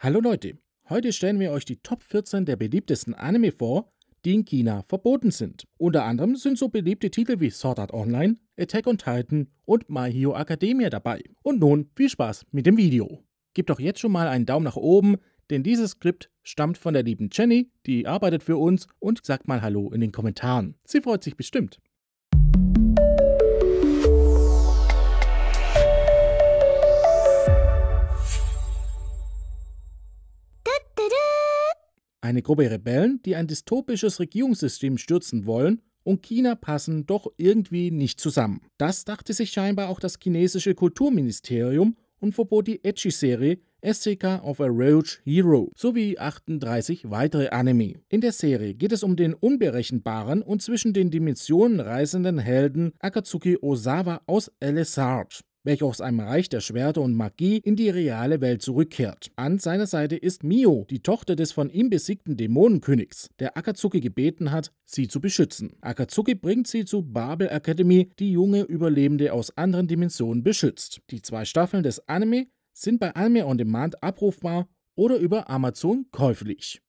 Hallo Leute, heute stellen wir euch die Top 14 der beliebtesten Anime vor, die in China verboten sind. Unter anderem sind so beliebte Titel wie Sword Art Online, Attack on Titan und My Hero Academia dabei. Und nun viel Spaß mit dem Video. Gebt doch jetzt schon mal einen Daumen nach oben, denn dieses Skript stammt von der lieben Jenny, die arbeitet für uns und sagt mal Hallo in den Kommentaren. Sie freut sich bestimmt. Eine Gruppe Rebellen, die ein dystopisches Regierungssystem stürzen wollen und China passen doch irgendwie nicht zusammen. Das dachte sich scheinbar auch das chinesische Kulturministerium und verbot die Edgy-Serie SCK of a Roach Hero sowie 38 weitere Anime. In der Serie geht es um den unberechenbaren und zwischen den Dimensionen reisenden Helden Akatsuki Osawa aus Elizard, welcher aus einem Reich der Schwerter und Magie in die reale Welt zurückkehrt. An seiner Seite ist Mio, die Tochter des von ihm besiegten Dämonenkönigs, der Akatsuki gebeten hat, sie zu beschützen. Akatsuki bringt sie zu Babel Academy, die junge Überlebende aus anderen Dimensionen beschützt. Die zwei Staffeln des Anime sind bei Anime On Demand abrufbar oder über Amazon käuflich.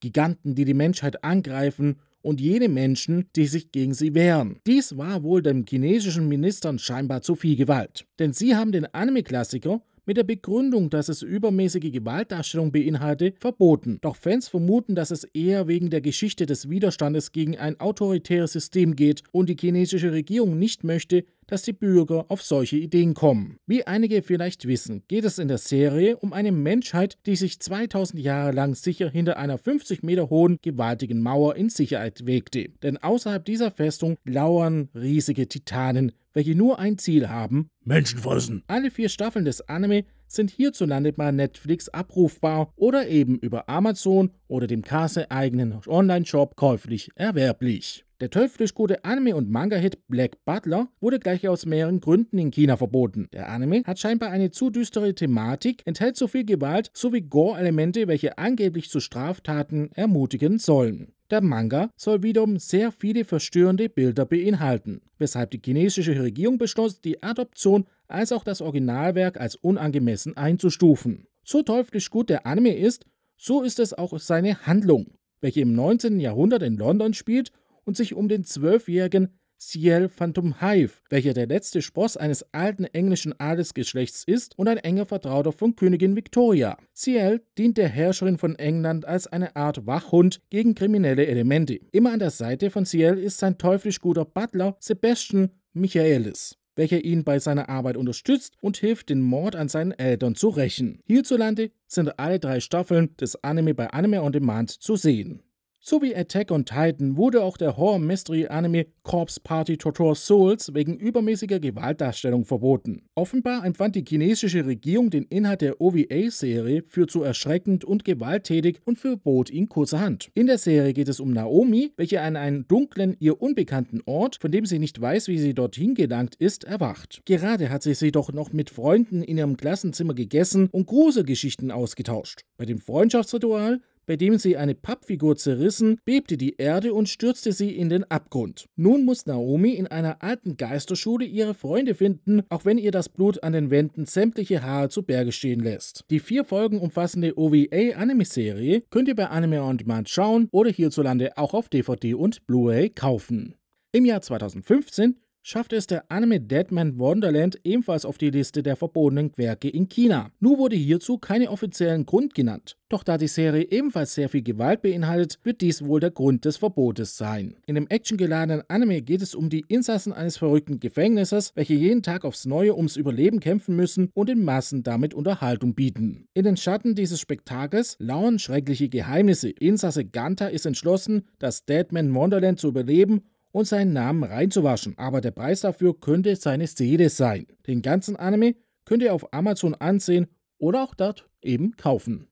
Giganten, die die Menschheit angreifen und jene Menschen, die sich gegen sie wehren. Dies war wohl den chinesischen Ministern scheinbar zu viel Gewalt, denn sie haben den Anime-Klassiker mit der Begründung, dass es übermäßige Gewaltdarstellung beinhalte, verboten. Doch Fans vermuten, dass es eher wegen der Geschichte des Widerstandes gegen ein autoritäres System geht und die chinesische Regierung nicht möchte, dass die Bürger auf solche Ideen kommen. Wie einige vielleicht wissen, geht es in der Serie um eine Menschheit, die sich 2000 Jahre lang sicher hinter einer 50 Meter hohen, gewaltigen Mauer in Sicherheit wägte. Denn außerhalb dieser Festung lauern riesige Titanen, welche nur ein Ziel haben: Menschen fressen. Alle vier Staffeln des Anime sind hierzulande bei Netflix abrufbar oder eben über Amazon oder dem Kase eigenen Online-Shop käuflich erwerblich. Der teuflisch gute Anime- und Manga-Hit Black Butler wurde gleich aus mehreren Gründen in China verboten. Der Anime hat scheinbar eine zu düstere Thematik, enthält zu viel Gewalt sowie Gore-Elemente, welche angeblich zu Straftaten ermutigen sollen. Der Manga soll wiederum sehr viele verstörende Bilder beinhalten, weshalb die chinesische Regierung beschloss, die Adoption als auch das Originalwerk als unangemessen einzustufen. So teuflisch gut der Anime ist, so ist es auch seine Handlung, welche im 19. Jahrhundert in London spielt und sich um den zwölfjährigen Ciel Phantom Hive, welcher der letzte Spross eines alten englischen Adelsgeschlechts ist und ein enger Vertrauter von Königin Victoria. Ciel dient der Herrscherin von England als eine Art Wachhund gegen kriminelle Elemente. Immer an der Seite von Ciel ist sein teuflisch guter Butler Sebastian Michaelis welcher ihn bei seiner Arbeit unterstützt und hilft, den Mord an seinen Eltern zu rächen. Hierzulande sind alle drei Staffeln des Anime bei Anime On Demand zu sehen. So wie Attack on Titan wurde auch der Horror-Mystery-Anime Corpse Party Torture Souls wegen übermäßiger Gewaltdarstellung verboten. Offenbar empfand die chinesische Regierung den Inhalt der OVA-Serie für zu erschreckend und gewalttätig und verbot ihn kurzerhand. In der Serie geht es um Naomi, welche an einen dunklen, ihr unbekannten Ort, von dem sie nicht weiß, wie sie dorthin gelangt ist, erwacht. Gerade hat sie sie doch noch mit Freunden in ihrem Klassenzimmer gegessen und große Geschichten ausgetauscht. Bei dem Freundschaftsritual bei dem sie eine Pappfigur zerrissen, bebte die Erde und stürzte sie in den Abgrund. Nun muss Naomi in einer alten Geisterschule ihre Freunde finden, auch wenn ihr das Blut an den Wänden sämtliche Haare zu Berge stehen lässt. Die vier Folgen umfassende OVA-Anime-Serie könnt ihr bei Anime On Demand schauen oder hierzulande auch auf DVD und Blu-ray kaufen. Im Jahr 2015 schaffte es der Anime Deadman Wonderland ebenfalls auf die Liste der verbotenen Werke in China. Nur wurde hierzu keine offiziellen Grund genannt. Doch da die Serie ebenfalls sehr viel Gewalt beinhaltet, wird dies wohl der Grund des Verbotes sein. In dem actiongeladenen Anime geht es um die Insassen eines verrückten Gefängnisses, welche jeden Tag aufs Neue ums Überleben kämpfen müssen und den Massen damit Unterhaltung bieten. In den Schatten dieses Spektakels lauern schreckliche Geheimnisse. Insasse Ganta ist entschlossen, das Deadman Wonderland zu überleben und seinen Namen reinzuwaschen, aber der Preis dafür könnte seine Seele sein. Den ganzen Anime könnt ihr auf Amazon ansehen oder auch dort eben kaufen.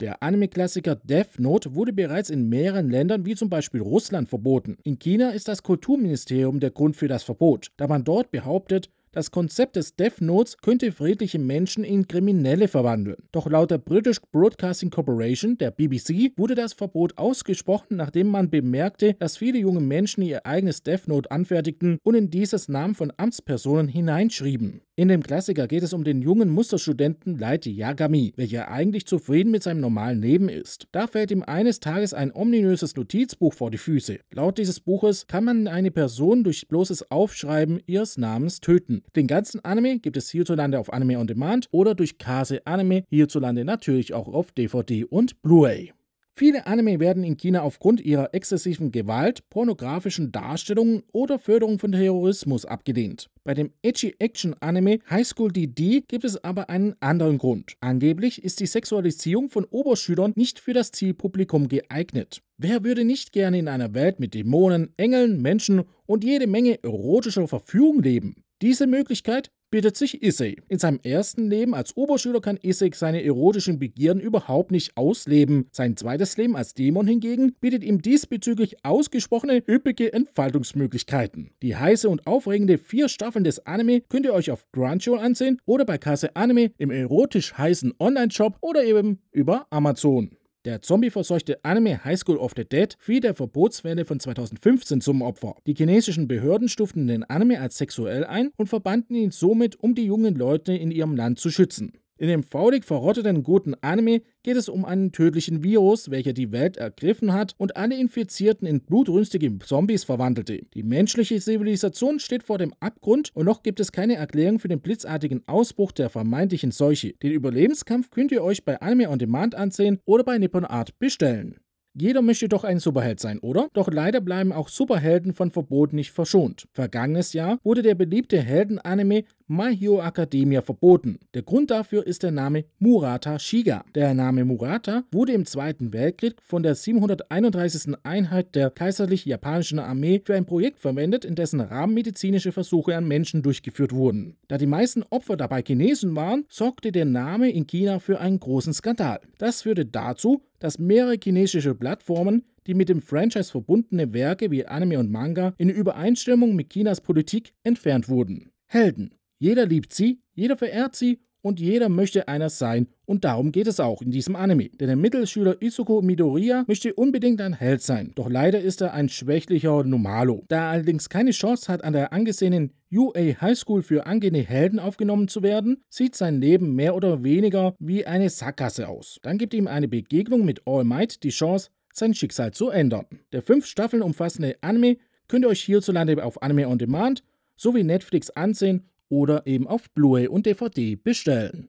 Der Anime-Klassiker Death Note wurde bereits in mehreren Ländern wie zum Beispiel Russland verboten. In China ist das Kulturministerium der Grund für das Verbot, da man dort behauptet, das Konzept des Death Notes könnte friedliche Menschen in Kriminelle verwandeln. Doch laut der British Broadcasting Corporation, der BBC, wurde das Verbot ausgesprochen, nachdem man bemerkte, dass viele junge Menschen ihr eigenes Death Note anfertigten und in dieses Namen von Amtspersonen hineinschrieben. In dem Klassiker geht es um den jungen Musterstudenten Leite Yagami, welcher eigentlich zufrieden mit seinem normalen Leben ist. Da fällt ihm eines Tages ein ominöses Notizbuch vor die Füße. Laut dieses Buches kann man eine Person durch bloßes Aufschreiben ihres Namens töten. Den ganzen Anime gibt es hierzulande auf Anime on Demand oder durch Kase Anime, hierzulande natürlich auch auf DVD und Blu-ray. Viele Anime werden in China aufgrund ihrer exzessiven Gewalt, pornografischen Darstellungen oder Förderung von Terrorismus abgelehnt. Bei dem edgy action anime High School DD gibt es aber einen anderen Grund. Angeblich ist die Sexualisierung von Oberschülern nicht für das Zielpublikum geeignet. Wer würde nicht gerne in einer Welt mit Dämonen, Engeln, Menschen und jede Menge erotischer Verführung leben? Diese Möglichkeit bittet sich Issei. In seinem ersten Leben als Oberschüler kann Issei seine erotischen Begierden überhaupt nicht ausleben. Sein zweites Leben als Dämon hingegen bietet ihm diesbezüglich ausgesprochene üppige Entfaltungsmöglichkeiten. Die heiße und aufregende vier Staffeln des Anime könnt ihr euch auf Crunchyroll ansehen oder bei Kasse Anime im erotisch heißen Online-Shop oder eben über Amazon. Der zombieverseuchte Anime High School of the Dead fiel der Verbotswelle von 2015 zum Opfer. Die chinesischen Behörden stuften den Anime als sexuell ein und verbanden ihn somit, um die jungen Leute in ihrem Land zu schützen. In dem faulig verrotteten guten Anime geht es um einen tödlichen Virus, welcher die Welt ergriffen hat und alle Infizierten in blutrünstige Zombies verwandelte. Die menschliche Zivilisation steht vor dem Abgrund und noch gibt es keine Erklärung für den blitzartigen Ausbruch der vermeintlichen Seuche. Den Überlebenskampf könnt ihr euch bei Anime on Demand ansehen oder bei Nippon Art bestellen. Jeder möchte doch ein Superheld sein, oder? Doch leider bleiben auch Superhelden von Verbot nicht verschont. Vergangenes Jahr wurde der beliebte Helden-Anime My Academia verboten. Der Grund dafür ist der Name Murata Shiga. Der Name Murata wurde im Zweiten Weltkrieg von der 731. Einheit der kaiserlich japanischen Armee für ein Projekt verwendet, in dessen Rahmen medizinische Versuche an Menschen durchgeführt wurden. Da die meisten Opfer dabei Chinesen waren, sorgte der Name in China für einen großen Skandal. Das führte dazu, dass mehrere chinesische Plattformen die mit dem Franchise verbundene Werke wie Anime und Manga in Übereinstimmung mit Chinas Politik entfernt wurden. Helden jeder liebt sie, jeder verehrt sie und jeder möchte einer sein und darum geht es auch in diesem Anime. Denn der Mittelschüler Isuko Midoriya möchte unbedingt ein Held sein, doch leider ist er ein schwächlicher Normalo. Da er allerdings keine Chance hat, an der angesehenen UA High School für angehende Helden aufgenommen zu werden, sieht sein Leben mehr oder weniger wie eine Sackgasse aus. Dann gibt ihm eine Begegnung mit All Might die Chance, sein Schicksal zu ändern. Der fünf Staffeln umfassende Anime könnt ihr euch hierzulande auf Anime On Demand sowie Netflix ansehen oder eben auf Blu-ray und DVD bestellen.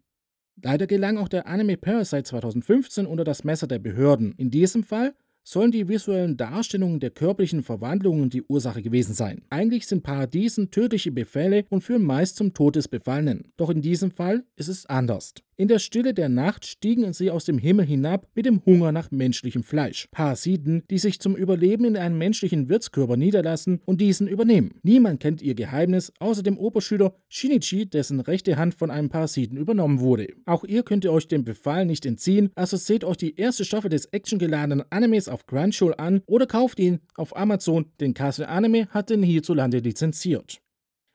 Leider gelang auch der Anime Parasite 2015 unter das Messer der Behörden. In diesem Fall sollen die visuellen Darstellungen der körperlichen Verwandlungen die Ursache gewesen sein. Eigentlich sind Paradiesen tödliche Befälle und führen meist zum Tod des Befallenen. Doch in diesem Fall ist es anders. In der Stille der Nacht stiegen sie aus dem Himmel hinab mit dem Hunger nach menschlichem Fleisch. Parasiten, die sich zum Überleben in einem menschlichen Wirtskörper niederlassen und diesen übernehmen. Niemand kennt ihr Geheimnis, außer dem Oberschüler Shinichi, dessen rechte Hand von einem Parasiten übernommen wurde. Auch ihr könnt ihr euch dem Befall nicht entziehen, also seht euch die erste Staffel des actiongeladenen Animes auf Grand Crunchyroll an oder kauft ihn auf Amazon, denn Castle Anime hat den hierzulande lizenziert.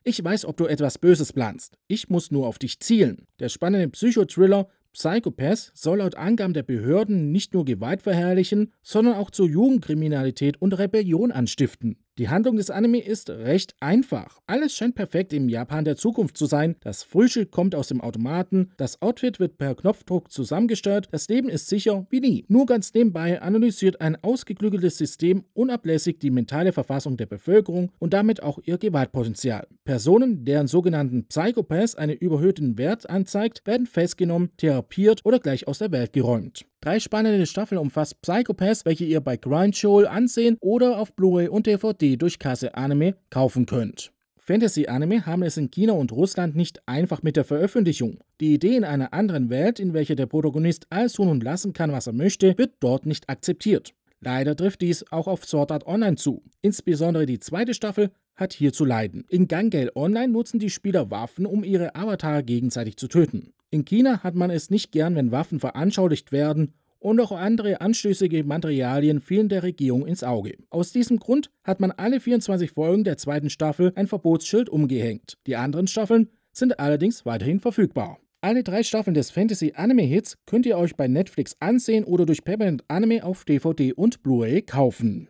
Ich weiß, ob du etwas Böses planst. Ich muss nur auf dich zielen. Der spannende Psychothriller Psychopath soll laut Angaben der Behörden nicht nur Gewalt verherrlichen, sondern auch zur Jugendkriminalität und Rebellion anstiften. Die Handlung des Anime ist recht einfach. Alles scheint perfekt im Japan der Zukunft zu sein. Das Frühstück kommt aus dem Automaten, das Outfit wird per Knopfdruck zusammengestellt, das Leben ist sicher wie nie. Nur ganz nebenbei analysiert ein ausgeklügeltes System unablässig die mentale Verfassung der Bevölkerung und damit auch ihr Gewaltpotenzial. Personen, deren sogenannten Psychopaths einen überhöhten Wert anzeigt, werden festgenommen, therapiert oder gleich aus der Welt geräumt. Drei spannende Staffeln umfasst Psychopaths, welche ihr bei Grindshol ansehen oder auf Blu-ray und DVD durch Kasse Anime kaufen könnt. Fantasy-Anime haben es in China und Russland nicht einfach mit der Veröffentlichung. Die Idee in einer anderen Welt, in welcher der Protagonist alles tun und lassen kann, was er möchte, wird dort nicht akzeptiert. Leider trifft dies auch auf Sword Art Online zu. Insbesondere die zweite Staffel hat hier zu leiden. In Gangale Online nutzen die Spieler Waffen, um ihre Avatare gegenseitig zu töten. In China hat man es nicht gern, wenn Waffen veranschaulicht werden und auch andere anstößige Materialien fielen der Regierung ins Auge. Aus diesem Grund hat man alle 24 Folgen der zweiten Staffel ein Verbotsschild umgehängt. Die anderen Staffeln sind allerdings weiterhin verfügbar. Alle drei Staffeln des Fantasy Anime Hits könnt ihr euch bei Netflix ansehen oder durch Peppermint Anime auf DVD und Blu-ray kaufen.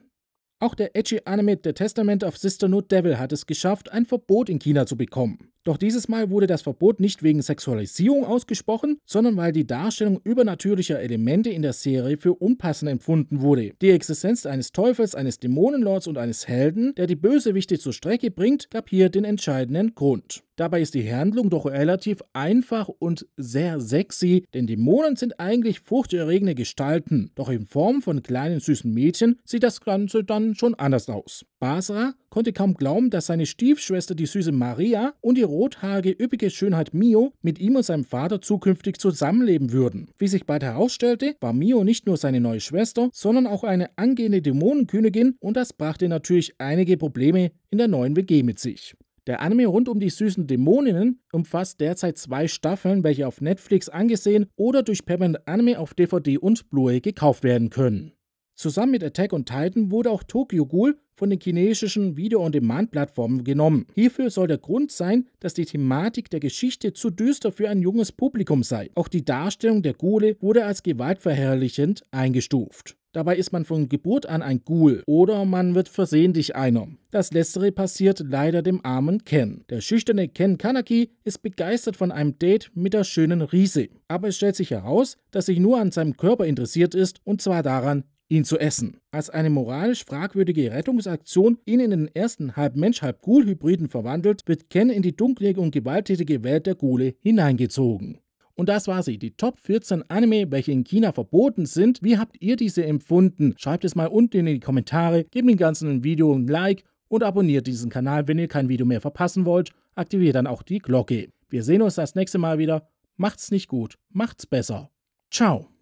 Auch der edgy Anime The Testament of Sister No Devil hat es geschafft, ein Verbot in China zu bekommen. Doch dieses Mal wurde das Verbot nicht wegen Sexualisierung ausgesprochen, sondern weil die Darstellung übernatürlicher Elemente in der Serie für unpassend empfunden wurde. Die Existenz eines Teufels, eines Dämonenlords und eines Helden, der die Bösewichte zur Strecke bringt, gab hier den entscheidenden Grund. Dabei ist die Handlung doch relativ einfach und sehr sexy, denn Dämonen sind eigentlich furchterregende Gestalten, doch in Form von kleinen süßen Mädchen sieht das Ganze dann schon anders aus. Basra konnte kaum glauben, dass seine Stiefschwester die süße Maria und die rothaarige üppige Schönheit Mio mit ihm und seinem Vater zukünftig zusammenleben würden. Wie sich bald herausstellte, war Mio nicht nur seine neue Schwester, sondern auch eine angehende Dämonenkönigin und das brachte natürlich einige Probleme in der neuen WG mit sich. Der Anime rund um die süßen Dämoninnen umfasst derzeit zwei Staffeln, welche auf Netflix angesehen oder durch Peppermint Anime auf DVD und Blu-ray gekauft werden können. Zusammen mit Attack on Titan wurde auch Tokyo Ghoul von den chinesischen Video-on-Demand-Plattformen genommen. Hierfür soll der Grund sein, dass die Thematik der Geschichte zu düster für ein junges Publikum sei. Auch die Darstellung der Gule wurde als gewaltverherrlichend eingestuft. Dabei ist man von Geburt an ein Ghoul oder man wird versehentlich einer. Das letztere passiert leider dem armen Ken. Der schüchterne Ken Kanaki ist begeistert von einem Date mit der schönen Riese. Aber es stellt sich heraus, dass sie nur an seinem Körper interessiert ist und zwar daran, ihn zu essen. Als eine moralisch fragwürdige Rettungsaktion ihn in den ersten halb Mensch, halb Ghoul-Hybriden verwandelt, wird Ken in die dunkle und gewalttätige Welt der Ghule hineingezogen. Und das war sie, die Top 14 Anime, welche in China verboten sind. Wie habt ihr diese empfunden? Schreibt es mal unten in die Kommentare, gebt dem ganzen Video ein Like und abonniert diesen Kanal, wenn ihr kein Video mehr verpassen wollt. Aktiviert dann auch die Glocke. Wir sehen uns das nächste Mal wieder. Macht's nicht gut, macht's besser. Ciao.